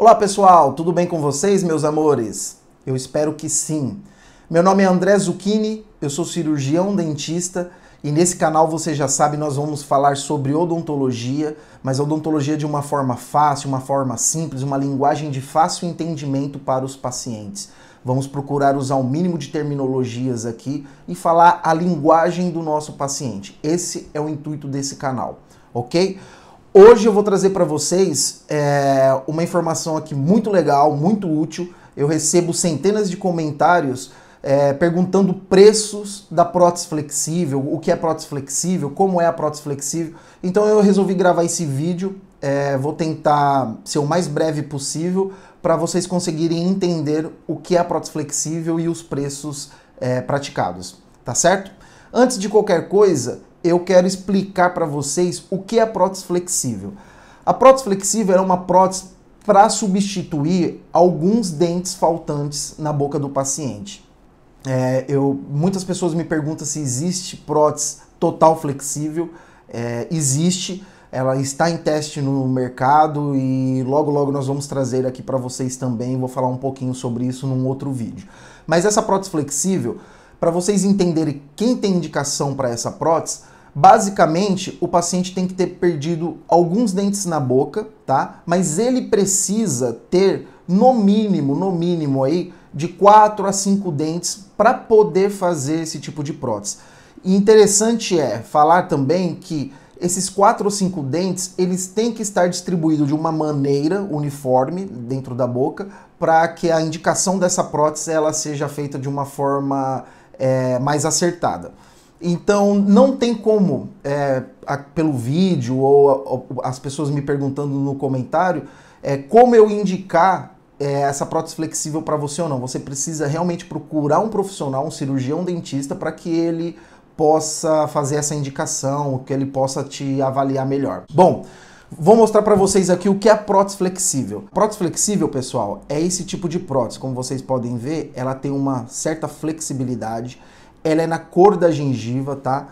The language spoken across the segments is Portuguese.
Olá pessoal, tudo bem com vocês, meus amores? Eu espero que sim. Meu nome é André Zucchini, eu sou cirurgião dentista e nesse canal você já sabe, nós vamos falar sobre odontologia, mas odontologia de uma forma fácil, uma forma simples, uma linguagem de fácil entendimento para os pacientes. Vamos procurar usar o mínimo de terminologias aqui e falar a linguagem do nosso paciente. Esse é o intuito desse canal, ok? Hoje eu vou trazer para vocês é, uma informação aqui muito legal, muito útil. Eu recebo centenas de comentários é, perguntando preços da prótese flexível, o que é prótese flexível, como é a prótese flexível. Então eu resolvi gravar esse vídeo, é, vou tentar ser o mais breve possível para vocês conseguirem entender o que é a prótese flexível e os preços é, praticados, tá certo? Antes de qualquer coisa, eu quero explicar para vocês o que é a prótese flexível. A prótese flexível é uma prótese para substituir alguns dentes faltantes na boca do paciente. É, eu, muitas pessoas me perguntam se existe prótese total flexível. É, existe, ela está em teste no mercado e logo logo nós vamos trazer aqui para vocês também. Vou falar um pouquinho sobre isso num outro vídeo. Mas essa prótese flexível, para vocês entenderem quem tem indicação para essa prótese, Basicamente, o paciente tem que ter perdido alguns dentes na boca, tá? Mas ele precisa ter no mínimo, no mínimo aí, de 4 a 5 dentes para poder fazer esse tipo de prótese. E interessante é falar também que esses quatro ou cinco dentes, eles têm que estar distribuídos de uma maneira uniforme dentro da boca para que a indicação dessa prótese ela seja feita de uma forma é, mais acertada. Então não tem como, é, a, pelo vídeo ou, ou as pessoas me perguntando no comentário, é, como eu indicar é, essa prótese flexível para você ou não. Você precisa realmente procurar um profissional, um cirurgião um dentista, para que ele possa fazer essa indicação, que ele possa te avaliar melhor. Bom, Vou mostrar para vocês aqui o que é a prótese flexível. A prótese flexível, pessoal, é esse tipo de prótese. Como vocês podem ver, ela tem uma certa flexibilidade ela é na cor da gengiva, tá?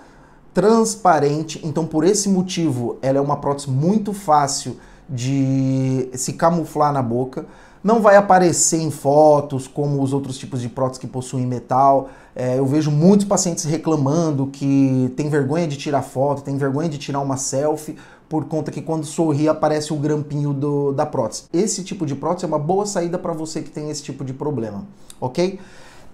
Transparente, então por esse motivo ela é uma prótese muito fácil de se camuflar na boca. Não vai aparecer em fotos como os outros tipos de próteses que possuem metal. É, eu vejo muitos pacientes reclamando que tem vergonha de tirar foto, tem vergonha de tirar uma selfie, por conta que quando sorri aparece o grampinho do, da prótese. Esse tipo de prótese é uma boa saída para você que tem esse tipo de problema, ok?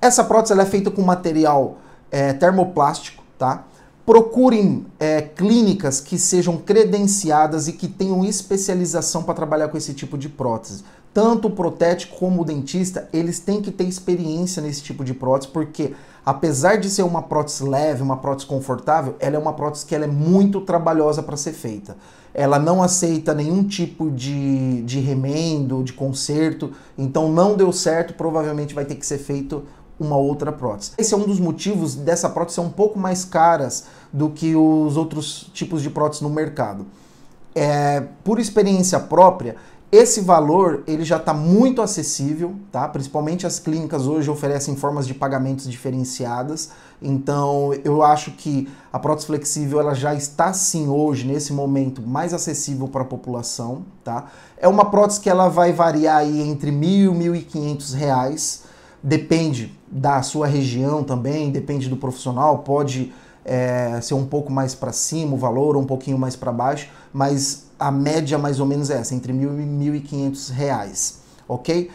Essa prótese é feita com material é, termoplástico, tá? Procurem é, clínicas que sejam credenciadas e que tenham especialização para trabalhar com esse tipo de prótese. Tanto o protético como o dentista, eles têm que ter experiência nesse tipo de prótese, porque apesar de ser uma prótese leve, uma prótese confortável, ela é uma prótese que ela é muito trabalhosa para ser feita. Ela não aceita nenhum tipo de, de remendo, de conserto, então não deu certo, provavelmente vai ter que ser feito uma outra prótese. Esse é um dos motivos dessa prótese ser um pouco mais caras do que os outros tipos de prótese no mercado. É, por experiência própria, esse valor ele já está muito acessível, tá? Principalmente as clínicas hoje oferecem formas de pagamentos diferenciadas. Então eu acho que a prótese flexível ela já está sim hoje nesse momento mais acessível para a população, tá? É uma prótese que ela vai variar aí entre mil e mil e quinhentos reais depende da sua região também, depende do profissional, pode é, ser um pouco mais para cima o valor, ou um pouquinho mais para baixo, mas a média mais ou menos é essa, entre mil e mil e quinhentos reais, ok?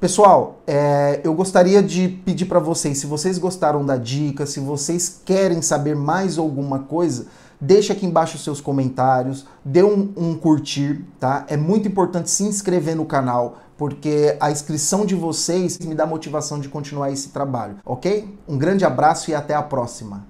Pessoal, é, eu gostaria de pedir para vocês, se vocês gostaram da dica, se vocês querem saber mais alguma coisa, deixa aqui embaixo seus comentários, dê um, um curtir, tá? É muito importante se inscrever no canal, porque a inscrição de vocês me dá motivação de continuar esse trabalho, ok? Um grande abraço e até a próxima!